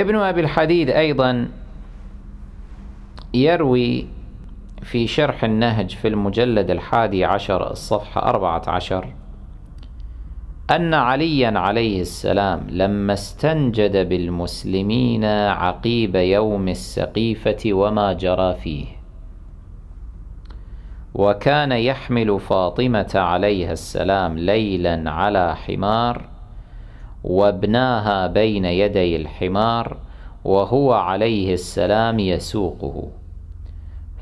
ابن أبي الحديد أيضا يروي في شرح النهج في المجلد الحادي عشر الصفحة أربعة عشر أن عليا عليه السلام لما استنجد بالمسلمين عقيب يوم السقيفة وما جرى فيه وكان يحمل فاطمة عليها السلام ليلا على حمار وابناها بين يدي الحمار وهو عليه السلام يسوقه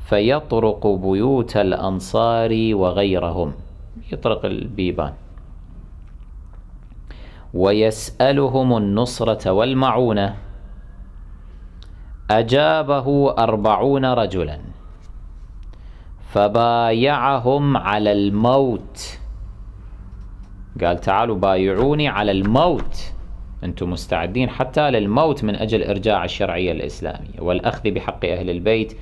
فيطرق بيوت الأنصار وغيرهم يطرق البيبان ويسألهم النصرة والمعونة أجابه أربعون رجلا فبايعهم على الموت قال تعالوا بايعوني على الموت أنتم مستعدين حتى للموت من أجل إرجاع الشرعية الإسلامية والأخذ بحق أهل البيت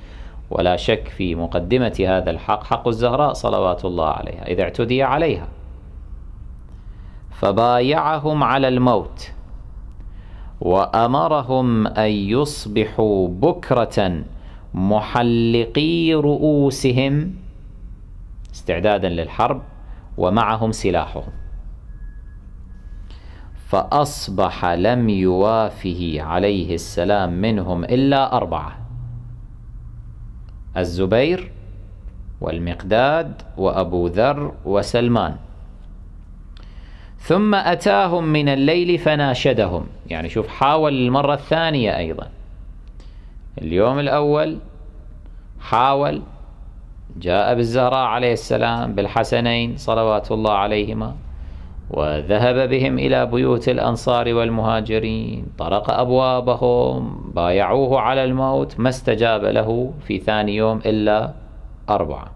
ولا شك في مقدمة هذا الحق حق الزهراء صلوات الله عليها إذا اعتدي عليها فبايعهم على الموت وأمرهم أن يصبحوا بكرة محلقي رؤوسهم استعدادا للحرب ومعهم سلاحهم فأصبح لم يوافه عليه السلام منهم إلا أربعة الزبير والمقداد وأبو ذر وسلمان ثم أتاهم من الليل فناشدهم يعني شوف حاول المرة الثانية أيضا اليوم الأول حاول جاء بالزهراء عليه السلام بالحسنين صلوات الله عليهما وذهب بهم إلى بيوت الأنصار والمهاجرين طرق أبوابهم بايعوه على الموت ما استجاب له في ثاني يوم إلا أربعة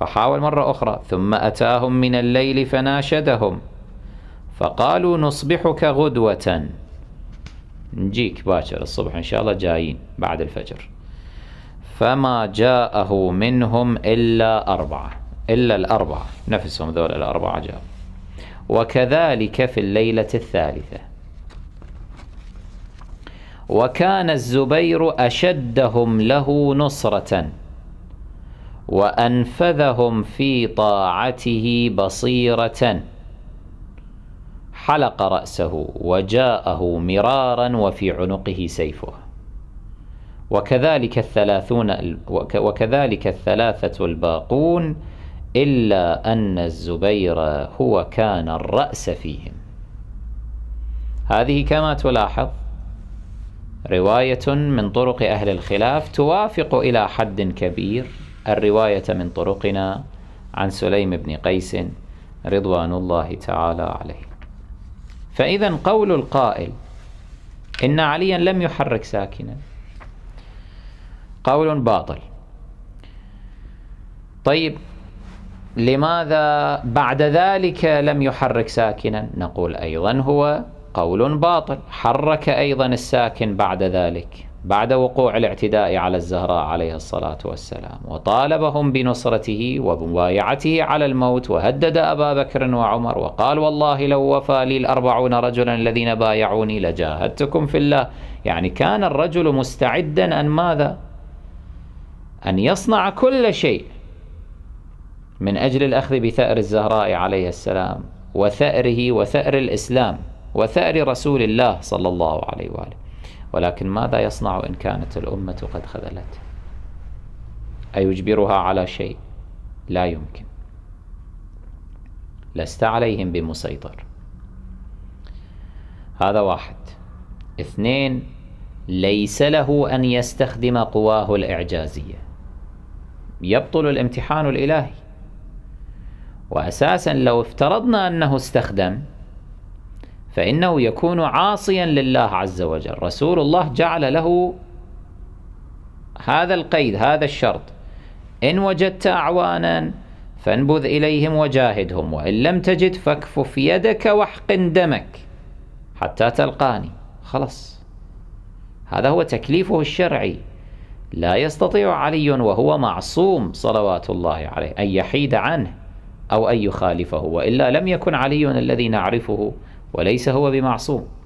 فحاول مرة أخرى ثم أتاهم من الليل فناشدهم فقالوا نصبحك غدوة نجيك باكر الصبح إن شاء الله جايين بعد الفجر فما جاءه منهم إلا أربعة إلا الأربعة نفسهم ذول الأربعة جاءوا وكذلك في الليلة الثالثة وكان الزبير أشدهم له نصرة وأنفذهم في طاعته بصيرةً حلق رأسه وجاءه مرارا وفي عنقه سيفه وكذلك الثلاثون وكذلك الثلاثة الباقون إلا أن الزبير هو كان الرأس فيهم هذه كما تلاحظ رواية من طرق أهل الخلاف توافق إلى حد كبير الرواية من طرقنا عن سليم بن قيس رضوان الله تعالى عليه فإذا قول القائل إن عليا لم يحرك ساكنا قول باطل طيب لماذا بعد ذلك لم يحرك ساكنا نقول أيضا هو قول باطل حرك أيضا الساكن بعد ذلك بعد وقوع الاعتداء على الزهراء عليه الصلاة والسلام وطالبهم بنصرته ومبايعته على الموت وهدد أبا بكر وعمر وقال والله لو وفى لي الأربعون رجلا الذين بايعوني لجاهدتكم في الله يعني كان الرجل مستعدا أن ماذا أن يصنع كل شيء من أجل الأخذ بثأر الزهراء عليه السلام وثأره وثأر الإسلام وثأر رسول الله صلى الله عليه وآله ولكن ماذا يصنع إن كانت الأمة قد خذلت أيجبرها على شيء لا يمكن لست عليهم بمسيطر هذا واحد اثنين ليس له أن يستخدم قواه الإعجازية يبطل الامتحان الإلهي وأساسا لو افترضنا أنه استخدم فإنه يكون عاصيا لله عز وجل رسول الله جعل له هذا القيد هذا الشرط إن وجدت أعوانا فانبذ إليهم وجاهدهم وإن لم تجد فاكفف يدك واحقن دمك حتى تلقاني خلاص هذا هو تكليفه الشرعي لا يستطيع علي وهو معصوم صلوات الله عليه أن يحيد عنه أو أن يخالفه وإلا لم يكن علي الذي نعرفه وليس هو بمعصوم